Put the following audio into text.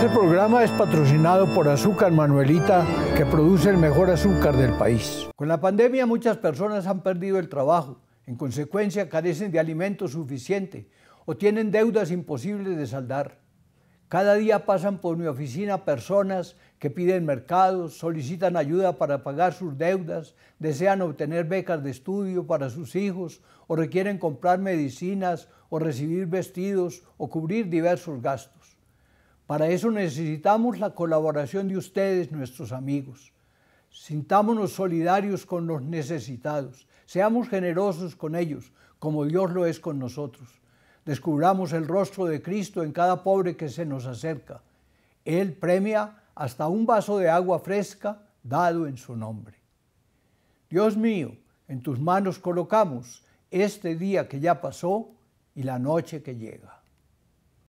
Este programa es patrocinado por Azúcar Manuelita, que produce el mejor azúcar del país. Con la pandemia muchas personas han perdido el trabajo, en consecuencia carecen de alimento suficiente o tienen deudas imposibles de saldar. Cada día pasan por mi oficina personas que piden mercados, solicitan ayuda para pagar sus deudas, desean obtener becas de estudio para sus hijos o requieren comprar medicinas o recibir vestidos o cubrir diversos gastos. Para eso necesitamos la colaboración de ustedes, nuestros amigos. Sintámonos solidarios con los necesitados. Seamos generosos con ellos, como Dios lo es con nosotros. Descubramos el rostro de Cristo en cada pobre que se nos acerca. Él premia hasta un vaso de agua fresca dado en su nombre. Dios mío, en tus manos colocamos este día que ya pasó y la noche que llega.